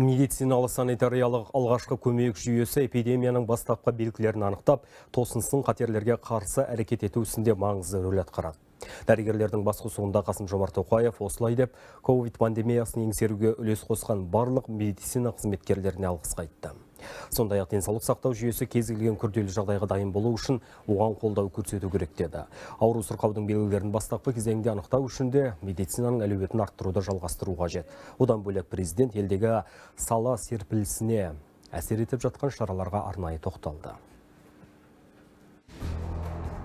медициналы санитариялық алғашқы көмек жүйесі эпидемияның бастапқы белгілерін анықтап, тосынсын қатерлерге қарсы әрекет ету ісінде маңызды рөл атқарады. Дәрігерлердің басқосуында Қасым Жомарт Тоқаев осылай деп, COVID пандемиясын еңсеруге үлес қосқан барлық медицина қызметкерлеріне алғыс айтты сондай ақ денсаулық сақтау жүйесі кезгілген күрделі жағдайға дайын болу үшін оған қолдау көрсету керек деді ауру сырқаудың белгілерін бастапқы кезеңде анықтау үшін де медицинаның әлеуетін арттыруды жалғастыру қажет одан бөлек президент елдегі сала серпілісіне әсер етіп жатқан шараларға арнайы тоқталды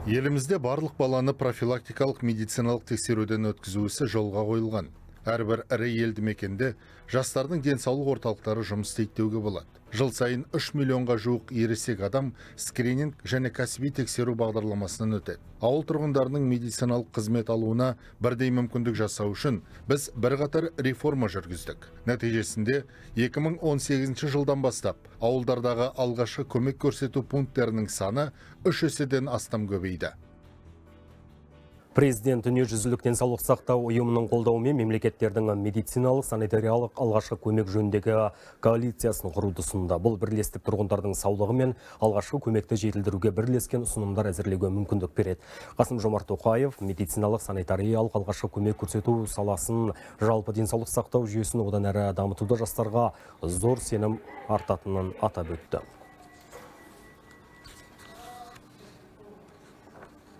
елімізде барлық баланы профилактикалық медициналық тексеруден өткізуісі жолға қойылған әрбір ірі елді мекенде жастардың денсаулық орталықтары жұмыс істейді деуге болады жыл сайын 3 миллионға жуық ересек адам скрининг және кәсіби тексеру бағдарламасынан өтеді ауыл тұрғындарының медициналық қызмет алуына бірдей мүмкіндік жасау үшін біз бірқатар реформа жүргіздік нәтижесінде 2018 жылдан бастап ауылдардағы алғашқы көмек көрсету пункттерінің саны үш еседен астам көбейді Президент дүниежүзілік денсаулық сақтау ұйымының қолдауымен мемлекеттердің медициналық санитариялық алғашқы көмек жөніндегі коалициясын құруды ұсынды. Бұл бірлестік тұрғындардың саулығы мен алғашқы көмекті жетілдіруге бірлескен ұсынымдар әзірлеуге мүмкіндік береді. Қасым Жомарт Тоқаев медициналық санитариялық алғашқы көмек көрсету саласын жалпы денсаулық сақтау жүйесін одан әрі дамытуда жастарға зор сенім артатынын атап өтті.